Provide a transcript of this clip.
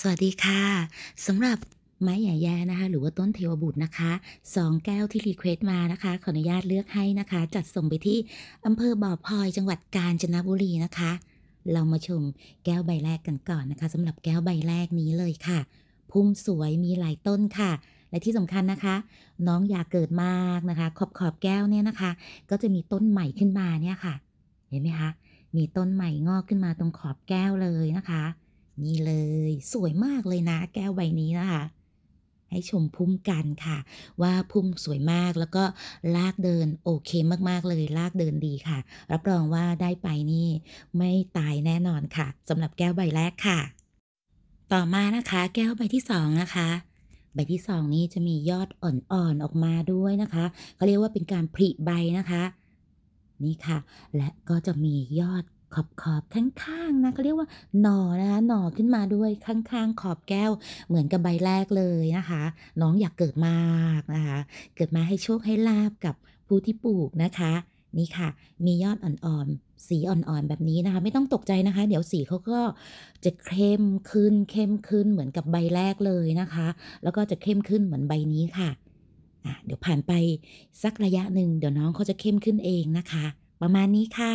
สวัสดีค่ะสำหรับไม้ใหญ่แย่นะคะ หรือว่าต้นเทวบุตรนะคะสองแก้วที่รีเควสมานะคะ ขออนุญาตเลือกให้นะคะ จัดส่งไปที่อำเภอบ่อพลอยจังหวัดกาญจนบุรีนะคะ เรามาชมแก้วใบแรกกันก่อนนะคะสำหรับแก้วใบแรกนี้เลยค่ะพุ่มสวยมีหลายต้นค่ะ และที่สำคัญนะคะ น้องอยากเกิดมากนะคะ ขอบขอบแก้วเนี่ยนะคะ ก็จะมีต้นใหม่ขึ้นมาเนี่ยค่ะ เห็นไหมคะมีต้นใหม่งอกขึ้นมาตรงขอบแก้วเลยนะคะนี่เลยสวยมากเลยนะแก้วใบนี้นะคะให้ชมพุ่มกันค่ะว่าพุ่มสวยมากแล้วก็ลากเดินโอเคมาก ๆ เลยลากเดินดีค่ะ รับรองว่าได้ไปนี่ไม่ตายแน่นอนค่ะสำหรับแก้วใบแรกค่ะ ต่อมานะคะ แก้วใบที่สองนะคะ ใบที่สองนี้จะมียอดอ่อนๆออกมาด้วยนะคะเขาเรียกว่าเป็นการผลิใบนะคะนี่ค่ะและก็จะมียอดขอบขอบข้างๆนะเขาเรียกว่าหน่อนะคะ หน่อขึ้นมาด้วยข้างๆ ขอบแก้ว เหมือนกับใบแรกเลยนะคะ น้องอยากเกิดมากนะคะ เกิดมาให้โชค ให้ลาบกับผู้ที่ปลูกนะคะ นี่ค่ะ มียอดอ่อนๆ สีอ่อน ๆ แบบนี้นะคะ ไม่ต้องตกใจนะคะ เดี๋ยวสีเขาก็จะเข้มขึ้น เข้มขึ้น เหมือนกับใบแรกเลยนะคะ แล้วก็จะเข้มขึ้นเหมือนใบนี้ค่ะะเดี๋ยวผ่านไปสักระยะหนึ่ง เดี๋ยวน้องเขาจะเข้มขึ้นเองนะคะ ประมาณนี้ค่ะ